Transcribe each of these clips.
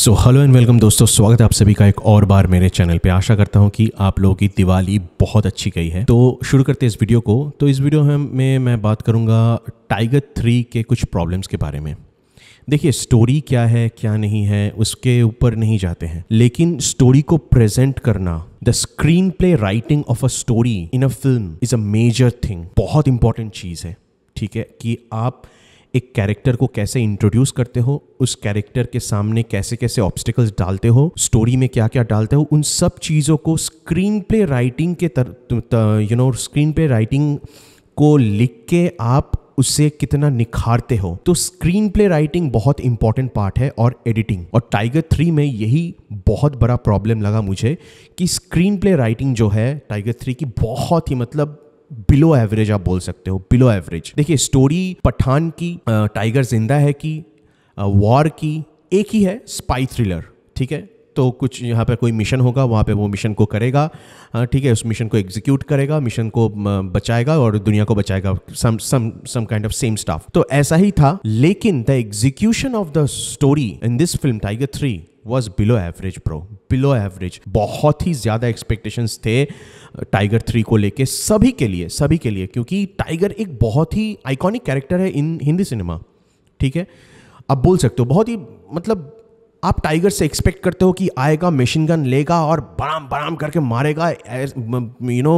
so hello and welcome दोस्तों स्वागत है आप सभी का एक और बार मेरे चैनल पे आशा करता हूँ कि आप लोगों की दिवाली बहुत अच्छी गई है तो शुरू करते हैं इस वीडियो को तो इस वीडियो में मैं बात करूँगा टाइगर थ्री के कुछ प्रॉब्लम्स के बारे में देखिए स्टोरी क्या है क्या नहीं है उसके ऊपर नहीं जाते हैं लेकिन स्टोरी को प्रेजेंट करना the screenplay writing of a story in a film is a major thing बहुत इंपॉर्टेंट चीज़ है ठीक है कि आप एक कैरेक्टर को कैसे इंट्रोड्यूस करते हो उस कैरेक्टर के सामने कैसे कैसे ऑब्स्टिकल्स डालते हो स्टोरी में क्या क्या डालते हो उन सब चीज़ों को स्क्रीन प्ले राइटिंग के तर you know screenplay writing को लिख के आप उससे कितना निखारते हो तो स्क्रीन प्ले राइटिंग बहुत इंपॉर्टेंट पार्ट है और एडिटिंग और टाइगर थ्री में यही बहुत बड़ा प्रॉब्लम लगा मुझे कि स्क्रीन प्ले राइटिंग जो है टाइगर थ्री की बहुत ही मतलब बिलो एवरेज आप बोल सकते हो बिलो एवरेज देखिए स्टोरी पठान की टाइगर जिंदा है की वॉर की एक ही है स्पाई थ्रिलर ठीक है तो कुछ यहाँ पर कोई मिशन होगा वहाँ पे वो मिशन को करेगा ठीक है उस मिशन को एग्जीक्यूट करेगा मिशन को बचाएगा और दुनिया को बचाएगा some some some kind of same stuff तो ऐसा ही था लेकिन the execution of the story in this film Tiger three was below average प्रो बिलो एवरेज बहुत ही ज़्यादा एक्सपेक्टेशंस थे टाइगर uh, थ्री को लेके सभी के लिए सभी के लिए क्योंकि टाइगर एक बहुत ही आइकॉनिक कैरेक्टर है इन हिंदी सिनेमा ठीक है आप बोल सकते हो बहुत ही मतलब आप टाइगर से एक्सपेक्ट करते हो कि आएगा मशीन गन लेगा और बड़ाम बड़ाम करके मारेगा यू नो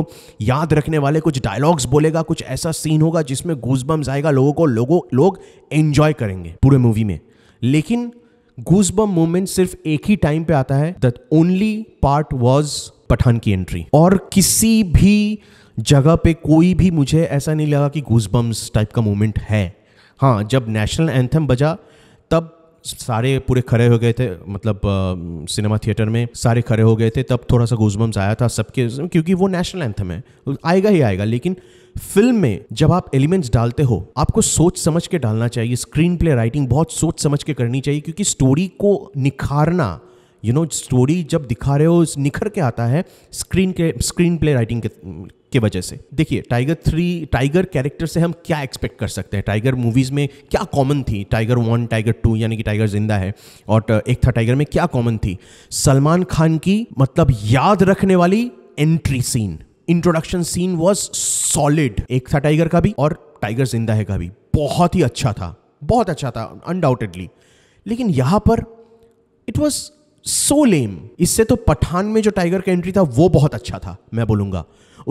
याद रखने वाले कुछ डायलॉग्स बोलेगा कुछ ऐसा सीन होगा जिसमें घूसबम्स आएगा लोगों को लोगों लोग एंजॉय करेंगे पूरे मूवी में लेकिन गूजबम मूवमेंट सिर्फ एक ही टाइम पे आता है that only part was Pathaan की एंट्री और किसी भी जगह पे कोई भी मुझे ऐसा नहीं लगा कि गूजबम्स टाइप का मूवमेंट है हाँ जब नेशनल एंथम बजा सारे पूरे खड़े हो गए थे मतलब सिनेमा थिएटर में सारे खड़े हो गए थे तब थोड़ा सा गुजबम्स आया था सबके क्योंकि वो नेशनल एंथम है आएगा ही आएगा लेकिन फिल्म में जब आप एलिमेंट्स डालते हो आपको सोच समझ के डालना चाहिए स्क्रीन प्ले राइटिंग बहुत सोच समझ के करनी चाहिए क्योंकि स्टोरी को निखारना यू नो स्टोरी जब दिखा रहे हो निखर के आता है स्क्रीन के स्क्रीन प्ले राइटिंग के के वजह से देखिए टाइगर थ्री टाइगर कैरेक्टर से हम क्या एक्सपेक्ट कर सकते हैं टाइगर मूवीज़ में क्या कॉमन थी टाइगर वन टाइगर टू यानी कि टाइगर जिंदा है और uh, एक था टाइगर में क्या कॉमन थी सलमान खान की मतलब याद रखने वाली entry scene introduction scene was solid एक था टाइगर का भी और टाइगर जिंदा है का भी बहुत ही अच्छा था बहुत अच्छा था अनडाउटेडली लेकिन यहां पर इट वॉज सो लेम इससे तो पठान में जो टाइगर का एंट्री था वो बहुत अच्छा था मैं बोलूंगा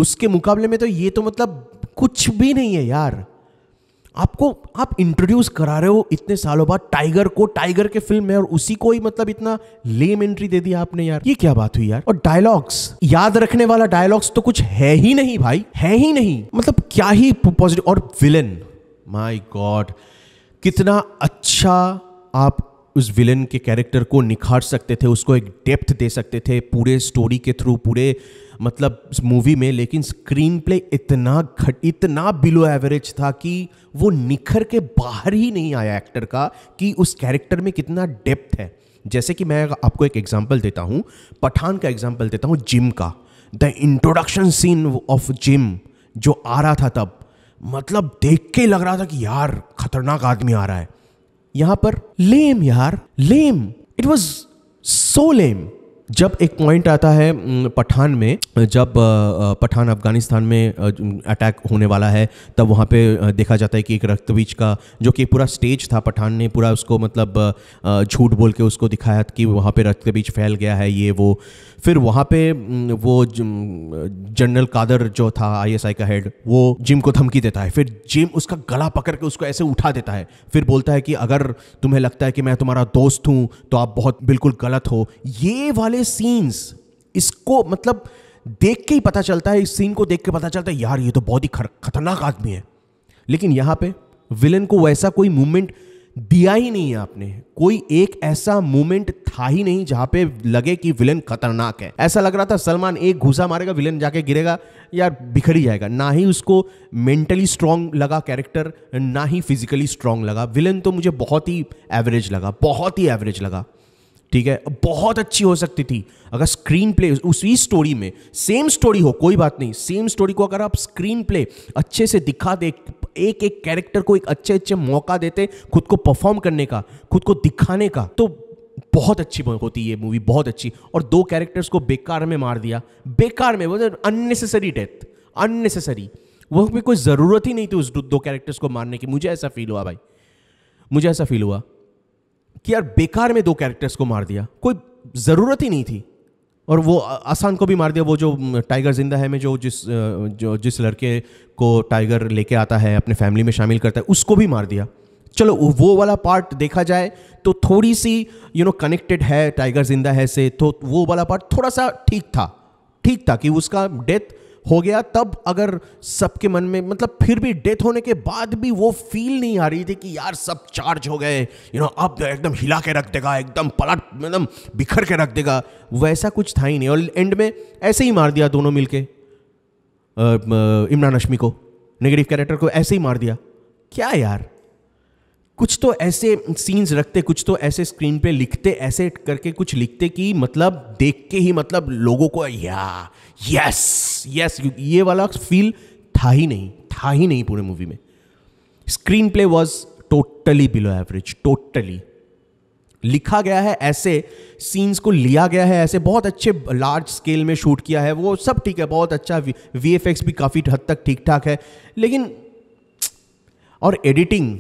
उसके मुकाबले में तो ये तो मतलब कुछ भी नहीं है यार आपको आप इंट्रोड्यूस करा रहे हो इतने सालों बाद टाइगर को टाइगर के फिल्म में और उसी को ही मतलब इतना लेम एंट्री दे दिया आपने यार ये क्या बात हुई यार और डायलॉग्स याद रखने वाला डायलॉग्स तो कुछ है ही नहीं भाई है ही नहीं मतलब क्या ही पॉजिटिव और विलन माई गॉड कितना अच्छा आप उस विलन के कैरेक्टर को निखार सकते थे उसको एक डेप्थ दे सकते थे पूरे स्टोरी के थ्रू पूरे मतलब मूवी में लेकिन स्क्रीन प्ले इतना घट इतना बिलो एवरेज था कि वो निखर के बाहर ही नहीं आया एक्टर का कि उस कैरेक्टर में कितना डेप्थ है जैसे कि मैं आपको एक एग्जाम्पल देता हूँ पठान का एग्जाम्पल देता हूँ जिम का the introduction scene of Jim जो आ रहा था तब मतलब देख के लग रहा था कि यार खतरनाक आदमी आ रहा है यहां पर लेम यार लेम इट वॉज सो लेम जब एक पॉइंट आता है पठान में जब पठान अफगानिस्तान में अटैक होने वाला है तब वहाँ पे देखा जाता है कि एक रक्तबीज का जो कि पूरा स्टेज था पठान ने पूरा उसको मतलब झूठ बोल के उसको दिखाया कि वहाँ पे रक्तबीज फैल गया है ये वो फिर वहाँ पे वो जनरल कादर जो था आईएसआई का हेड वो जिम को धमकी देता है फिर जिम उसका गला पकड़ के उसको ऐसे उठा देता है फिर बोलता है कि अगर तुम्हें लगता है कि मैं तुम्हारा दोस्त हूँ तो आप बहुत बिल्कुल गलत हो ये वाले सारे सीन्स इसको मतलब देख के ही पता चलता है इस सीन को देख के पता चलता है यार ये तो बहुत ही खतरनाक आदमी है लेकिन यहाँ पे विलन को वैसा कोई मूवमेंट दिया ही नहीं है आपने कोई एक ऐसा मूवमेंट था ही नहीं जहां पे लगे कि विलन खतरनाक है ऐसा लग रहा था सलमान एक घुसा मारेगा विलन जाके गिरेगा यार बिखर ही जाएगा ना ही उसको मेंटली स्ट्रांग लगा कैरेक्टर ना ही फिजिकली स्ट्रांग लगा विलन तो मुझे बहुत ही एवरेज लगा बहुत ही एवरेज लगा ठीक है बहुत अच्छी हो सकती थी अगर स्क्रीन प्ले उसी स्टोरी में सेम स्टोरी हो कोई बात नहीं सेम स्टोरी को अगर आप स्क्रीन प्ले अच्छे से दिखा दे एक एक कैरेक्टर को एक अच्छे अच्छे मौका देते खुद को परफॉर्म करने का खुद को दिखाने का तो बहुत अच्छी होती ये मूवी बहुत अच्छी और दो कैरेक्टर्स को बेकार में मार दिया बेकार में मतलब अननेसेसरी डेथ अननेसेसरी वह भी कोई ज़रूरत ही नहीं थी उस दो कैरेक्टर्स को मारने की मुझे ऐसा फील हुआ भाई मुझे ऐसा फील हुआ कि यार बेकार में दो कैरेक्टर्स को मार दिया कोई ज़रूरत ही नहीं थी और वो आसान को भी मार दिया वो जो टाइगर जिंदा है में जो जिस जो जिस लड़के को टाइगर लेके आता है अपने फैमिली में शामिल करता है उसको भी मार दिया चलो वो वाला पार्ट देखा जाए तो थोड़ी सी यू नो कनेक्टेड है टाइगर जिंदा है से तो वो वाला पार्ट थोड़ा सा ठीक था ठीक था कि उसका डेथ हो गया तब अगर सबके मन में मतलब फिर भी डेथ होने के बाद भी वो फील नहीं आ रही थी कि यार सब चार्ज हो गए यू नो अब एकदम हिला के रख देगा एकदम पलट एकदम मतलब बिखर के रख देगा वैसा कुछ था ही नहीं और एंड में ऐसे ही मार दिया दोनों मिलके इमरान अशमी को नेगेटिव कैरेक्टर को ऐसे ही मार दिया क्या यार कुछ तो ऐसे सीन्स रखते कुछ तो ऐसे स्क्रीन पे लिखते ऐसे करके कुछ लिखते कि मतलब देख के ही मतलब लोगों को या यस यस ये वाला फील था ही नहीं था ही नहीं पूरे मूवी में screenplay was totally below average totally लिखा गया है ऐसे सीन्स को लिया गया है ऐसे बहुत अच्छे लार्ज स्केल में शूट किया है वो सब ठीक है बहुत अच्छा वी एफ एक्स भी काफ़ी हद तक ठीक ठाक है लेकिन और एडिटिंग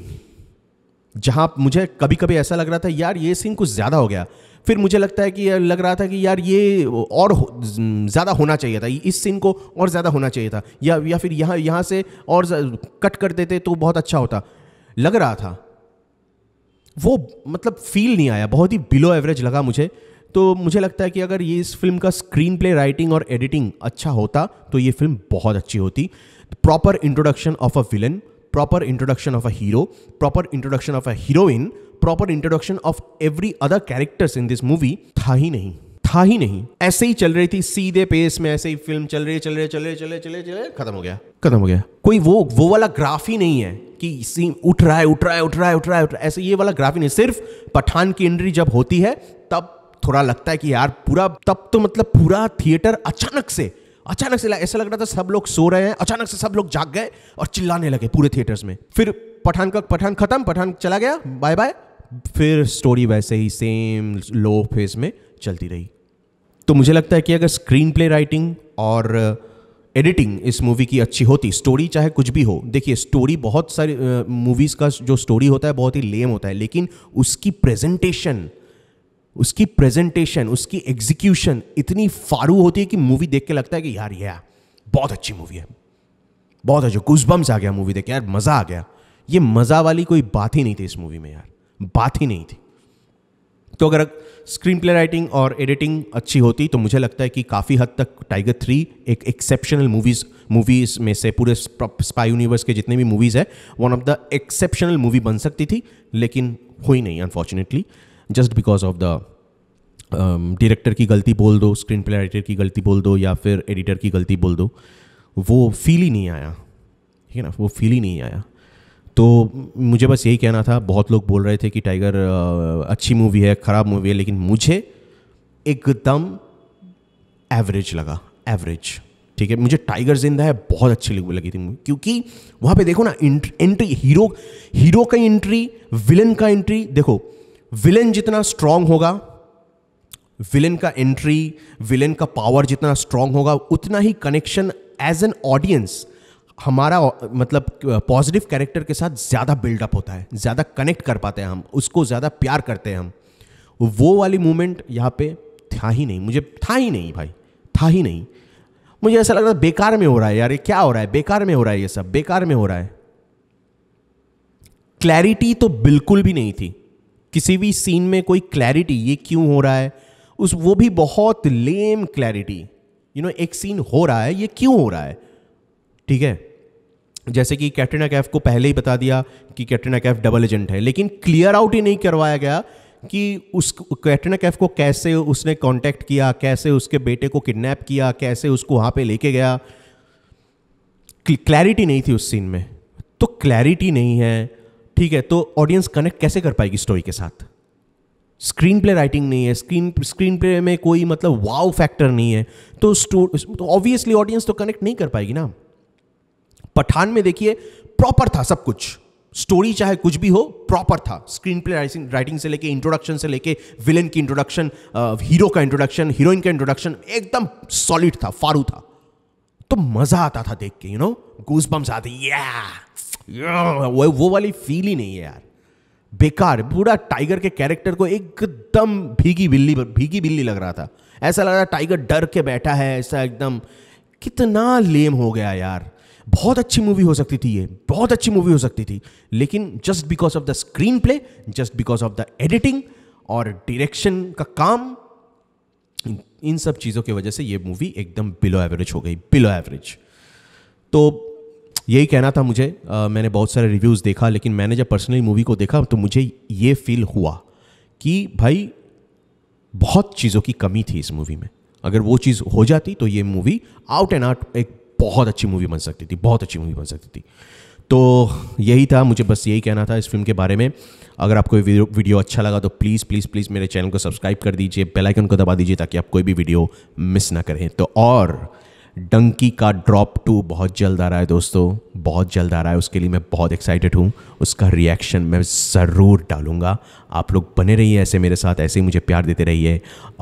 जहाँ मुझे कभी कभी ऐसा लग रहा था यार ये सीन कुछ ज़्यादा हो गया फिर मुझे लगता है कि लग रहा था कि यार ये और हो, ज़्यादा होना चाहिए था इस सीन को और ज़्यादा होना चाहिए था या या फिर यहाँ यहाँ से और कट कर देते तो बहुत अच्छा होता लग रहा था वो मतलब फील नहीं आया बहुत ही बिलो एवरेज लगा मुझे तो मुझे लगता है कि अगर ये इस फिल्म का स्क्रीन प्ले राइटिंग और एडिटिंग अच्छा होता तो ये फिल्म बहुत अच्छी होती proper introduction of a villain proper introduction of a hero, proper introduction of a heroine, proper introduction of every other characters in this movie था ही नहीं था ही नहीं ऐसे ही चल रही थी सीधे पेस में ऐसे ही फिल्म चल रही चल रही चल रही चल रही चल रही खत्म हो गया खत्म हो गया कोई वो वो वाला ग्राफ ही नहीं है कि सी उठ रहा है उठ रहा है उठ रहा है उठ रहा है उठ रहा है ऐसे ये वाला ग्राफ ही नहीं सिर्फ पठान की एंट्री जब होती है तब थोड़ा लगता है कि यार पूरा तब तो मतलब पूरा थिएटर अचानक से अचानक से ऐसा लग रहा था सब लोग सो रहे हैं अचानक से सब लोग जाग गए और चिल्लाने लगे पूरे थिएटर्स में फिर पठान का पठान खत्म पठान चला गया बाय बाय फिर स्टोरी वैसे ही सेम लो फेज में चलती रही तो मुझे लगता है कि अगर स्क्रीन प्ले राइटिंग और एडिटिंग uh, इस मूवी की अच्छी होती स्टोरी चाहे कुछ भी हो देखिए स्टोरी बहुत सारी मूवीज़ uh, का जो स्टोरी होता है बहुत ही लेम होता है लेकिन उसकी प्रेजेंटेशन उसकी प्रेजेंटेशन उसकी एग्जीक्यूशन इतनी फारू होती है कि मूवी देख के लगता है कि यार यार बहुत अच्छी मूवी है बहुत अच्छी कुछ आ गया मूवी देख के यार मज़ा आ गया ये मज़ा वाली कोई बात ही नहीं थी इस मूवी में यार बात ही नहीं थी तो अगर स्क्रीन प्ले राइटिंग और एडिटिंग अच्छी होती तो मुझे लगता है कि काफ़ी हद तक टाइगर थ्री एक एक्सेप्शनल मूवीज़ मूवीज़ में से पूरे स्पाई यूनिवर्स के जितने भी मूवीज़ है one of the exceptional movie बन सकती थी लेकिन हुई नहीं unfortunately just because of the director की गलती बोल दो स्क्रीन प्ले राइटर की गलती बोल दो या फिर एडिटर की गलती बोल दो वो फील ही नहीं आया ठीक है ना वो फील ही नहीं आया तो मुझे बस यही कहना था बहुत लोग बोल रहे थे कि टाइगर uh, अच्छी मूवी है ख़राब मूवी है लेकिन मुझे एकदम एवरेज लगा एवरेज ठीक है मुझे टाइगर जिंदा है बहुत अच्छी लगी थी मूवी क्योंकि वहाँ पे देखो ना एंट्री हीरो हीरो का एंट्री विलन का एंट्री देखो विलेन जितना स्ट्रांग होगा विलेन का एंट्री विलेन का पावर जितना स्ट्रांग होगा उतना ही कनेक्शन एज एन ऑडियंस हमारा मतलब पॉजिटिव कैरेक्टर के साथ ज़्यादा बिल्डअप होता है ज़्यादा कनेक्ट कर पाते हैं हम उसको ज़्यादा प्यार करते हैं हम वो वाली मूवमेंट यहाँ पे था ही नहीं मुझे था ही नहीं भाई था ही नहीं मुझे ऐसा लग रहा बेकार में हो रहा है यार ये क्या हो रहा है बेकार में हो रहा है ये सब बेकार में हो रहा है क्लैरिटी तो बिल्कुल भी नहीं थी किसी भी सीन में कोई क्लैरिटी ये क्यों हो रहा है उस वो भी बहुत लेम क्लैरिटी यू नो एक सीन हो रहा है ये क्यों हो रहा है ठीक है जैसे कि कैटरीना कैफ को पहले ही बता दिया कि कैटरीना कैफ डबल एजेंट है लेकिन क्लियर आउट ही नहीं करवाया गया कि उस कैटरीना कैफ को कैसे उसने कांटेक्ट किया कैसे उसके बेटे को किडनैप किया कैसे उसको वहां पे लेके गया क्लैरिटी नहीं थी उस सीन में तो क्लैरिटी नहीं है ठीक है तो ऑडियंस कनेक्ट कैसे कर पाएगी स्टोरी के साथ स्क्रीन प्ले राइटिंग नहीं है स्क्रीन स्क्रीन प्ले में कोई मतलब वाव फैक्टर नहीं है तो ऑब्वियसली ऑडियंस तो कनेक्ट तो नहीं कर पाएगी ना पठान में देखिए प्रॉपर था सब कुछ स्टोरी चाहे कुछ भी हो प्रॉपर था स्क्रीन प्ले राइटिंग से लेके इंट्रोडक्शन से लेके विलन की इंट्रोडक्शन हीरो का इंट्रोडक्शन हीरोइन का इंट्रोडक्शन एकदम सॉलिड था फारू था तो मजा आता था देख के यू नो गूज बम्स आते या हाँ, वो वो वाली फील ही नहीं है यार बेकार पूरा टाइगर के कैरेक्टर को एकदम भीगी बिल्ली भीगी बिल्ली लग रहा था ऐसा लग रहा टाइगर डर के बैठा है ऐसा एकदम कितना लेम हो गया यार बहुत अच्छी मूवी हो सकती थी ये बहुत अच्छी मूवी हो सकती थी लेकिन just because of the screenplay just because of the editing और डायरेक्शन का काम इन सब चीज़ों की वजह से ये मूवी एकदम बिलो एवरेज हो गई बिलो एवरेज तो यही कहना था मुझे आ, मैंने बहुत सारे रिव्यूज़ देखा लेकिन मैंने जब पर्सनली मूवी को देखा तो मुझे ये फील हुआ कि भाई बहुत चीज़ों की कमी थी इस मूवी में अगर वो चीज़ हो जाती तो ये मूवी आउट एंड आउट एक बहुत अच्छी मूवी बन सकती थी बहुत अच्छी मूवी बन सकती थी तो यही था मुझे बस यही कहना था इस फिल्म के बारे में अगर आपको वीडियो अच्छा लगा तो प्लीज़ प्लीज़ प्लीज़ मेरे चैनल को सब्सक्राइब कर दीजिए बेल आइकन को दबा दीजिए ताकि आप कोई भी वीडियो मिस ना करें तो और डंकी का ड्रॉप टू बहुत जल्द आ रहा है दोस्तों बहुत जल्द आ रहा है उसके लिए मैं बहुत एक्साइटेड हूँ उसका रिएक्शन मैं ज़रूर डालूंगा आप लोग बने रहिए ऐसे मेरे साथ ऐसे ही मुझे प्यार देते रहिए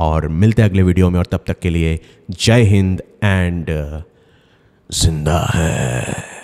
और मिलते हैं अगले वीडियो में और तब तक के लिए जय हिंद एंड जिंदा है